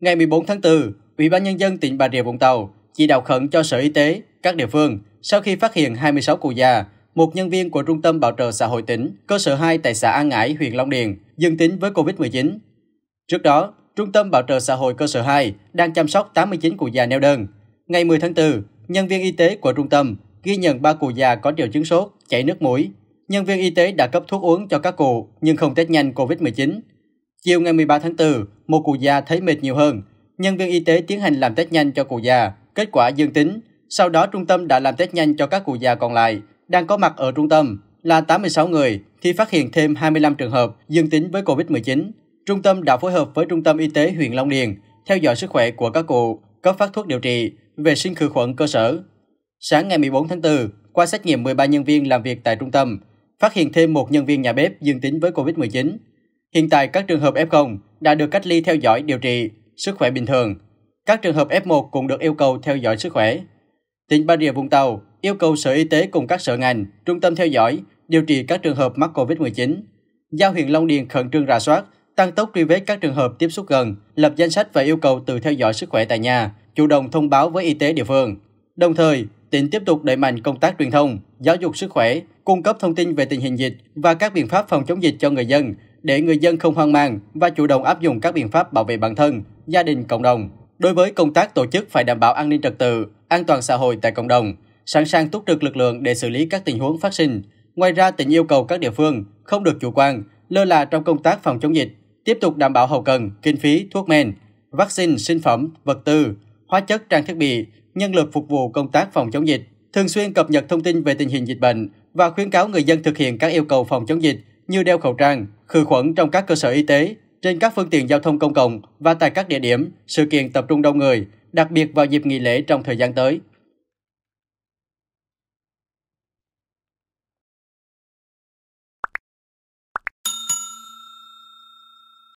Ngày 14 tháng 4, Ủy ban Nhân dân tỉnh Bà Rịa Vũng Tàu chỉ đạo khẩn cho Sở Y tế, các địa phương sau khi phát hiện 26 cụ già, một nhân viên của Trung tâm Bảo trợ xã hội tỉnh, cơ sở 2 tại xã An Ngãi, huyện Long Điền, dương tính với COVID-19. Trước đó, Trung tâm Bảo trợ xã hội cơ sở 2 đang chăm sóc 89 cụ già neo đơn. Ngày 10 tháng 4, nhân viên y tế của trung tâm ghi nhận 3 cụ già có triệu chứng sốt, chảy nước mũi. Nhân viên y tế đã cấp thuốc uống cho các cụ nhưng không test nhanh COVID-19 Chiều ngày 13 tháng 4, một cụ già thấy mệt nhiều hơn. Nhân viên y tế tiến hành làm test nhanh cho cụ già, kết quả dương tính. Sau đó trung tâm đã làm test nhanh cho các cụ già còn lại đang có mặt ở trung tâm là 86 người thì phát hiện thêm 25 trường hợp dương tính với COVID-19. Trung tâm đã phối hợp với Trung tâm Y tế huyện Long Điền theo dõi sức khỏe của các cụ, cấp phát thuốc điều trị, vệ sinh khử khuẩn cơ sở. Sáng ngày 14 tháng 4, qua xét nghiệm 13 nhân viên làm việc tại trung tâm, phát hiện thêm một nhân viên nhà bếp dương tính với COVID-19 Hiện tại các trường hợp F0 đã được cách ly theo dõi điều trị, sức khỏe bình thường. Các trường hợp F1 cũng được yêu cầu theo dõi sức khỏe. Tỉnh Bà Rịa Vũng Tàu yêu cầu Sở Y tế cùng các sở ngành, trung tâm theo dõi, điều trị các trường hợp mắc COVID-19. Giao huyện Long Điền khẩn trương rà soát, tăng tốc truy vết các trường hợp tiếp xúc gần, lập danh sách và yêu cầu tự theo dõi sức khỏe tại nhà, chủ động thông báo với y tế địa phương. Đồng thời, tỉnh tiếp tục đẩy mạnh công tác truyền thông, giáo dục sức khỏe, cung cấp thông tin về tình hình dịch và các biện pháp phòng chống dịch cho người dân, để người dân không hoang mang và chủ động áp dụng các biện pháp bảo vệ bản thân, gia đình, cộng đồng. Đối với công tác tổ chức phải đảm bảo an ninh trật tự, an toàn xã hội tại cộng đồng, sẵn sàng túc trực lực lượng để xử lý các tình huống phát sinh. Ngoài ra, tỉnh yêu cầu các địa phương không được chủ quan, lơ là trong công tác phòng chống dịch, tiếp tục đảm bảo hậu cần, kinh phí, thuốc men, vaccine, sinh phẩm, vật tư, hóa chất, trang thiết bị, nhân lực phục vụ công tác phòng chống dịch, thường xuyên cập nhật thông tin về tình hình dịch bệnh và khuyến cáo người dân thực hiện các yêu cầu phòng chống dịch như đeo khẩu trang, khử khuẩn trong các cơ sở y tế, trên các phương tiện giao thông công cộng và tại các địa điểm, sự kiện tập trung đông người, đặc biệt vào dịp nghỉ lễ trong thời gian tới.